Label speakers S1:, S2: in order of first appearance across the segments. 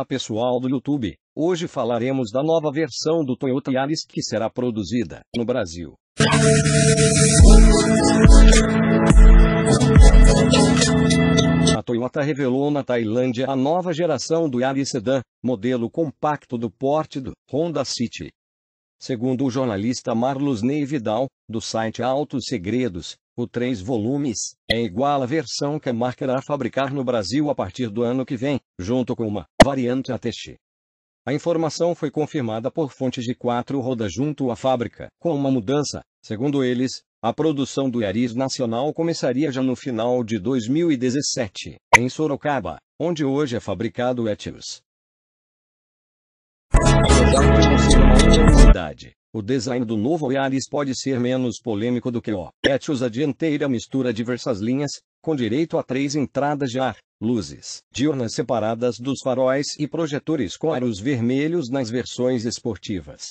S1: Olá pessoal do YouTube, hoje falaremos da nova versão do Toyota Yaris que será produzida no Brasil. A Toyota revelou na Tailândia a nova geração do Yaris Sedan, modelo compacto do porte do Honda City. Segundo o jornalista Marlos Ney Vidal, do site Altos Segredos, o três volumes, é igual à versão que a marca irá fabricar no Brasil a partir do ano que vem, junto com uma variante ATX. A informação foi confirmada por fontes de quatro rodas junto à fábrica. Com uma mudança, segundo eles, a produção do Yaris Nacional começaria já no final de 2017, em Sorocaba, onde hoje é fabricado o Etios. O design do novo Yaris pode ser menos polêmico do que o Etios. A dianteira mistura diversas linhas, com direito a três entradas de ar, luzes diurnas separadas dos faróis e projetores com aros vermelhos nas versões esportivas.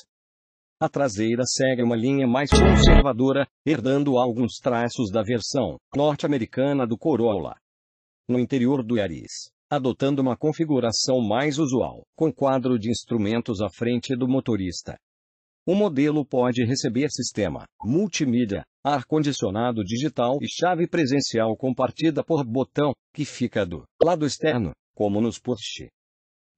S1: A traseira segue uma linha mais conservadora, herdando alguns traços da versão norte-americana do Corolla. No interior do Yaris, adotando uma configuração mais usual, com quadro de instrumentos à frente do motorista, o modelo pode receber sistema, multimídia, ar-condicionado digital e chave presencial compartida por botão, que fica do lado externo, como nos Porsche.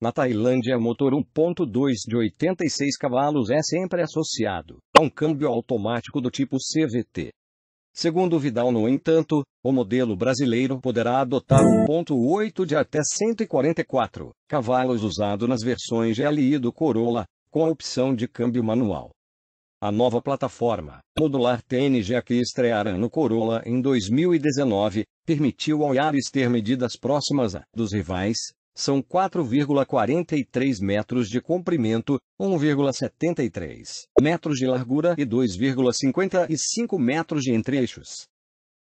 S1: Na Tailândia, o motor 1.2 de 86 cavalos é sempre associado a um câmbio automático do tipo CVT. Segundo Vidal, no entanto, o modelo brasileiro poderá adotar 1.8 de até 144 cavalos usado nas versões GLI do Corolla, com a opção de câmbio manual. A nova plataforma modular TNG que estreará no Corolla em 2019 permitiu ao Yaris ter medidas próximas a dos rivais. São 4,43 metros de comprimento, 1,73 metros de largura e 2,55 metros de entre-eixos.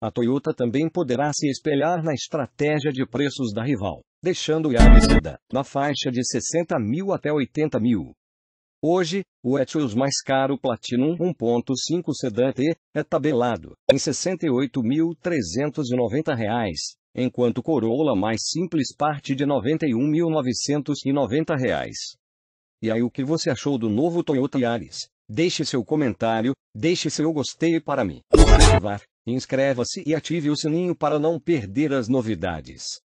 S1: A Toyota também poderá se espelhar na estratégia de preços da rival, deixando o Yaris na faixa de 60 mil até 80 mil. Hoje, o Etios mais caro Platinum 1.5 Sedan T é tabelado em R$ 68.390, enquanto Corolla mais simples parte de R$ 91.990. E aí o que você achou do novo Toyota Yaris? Deixe seu comentário, deixe seu gostei para mim. Inscreva-se e ative o sininho para não perder as novidades.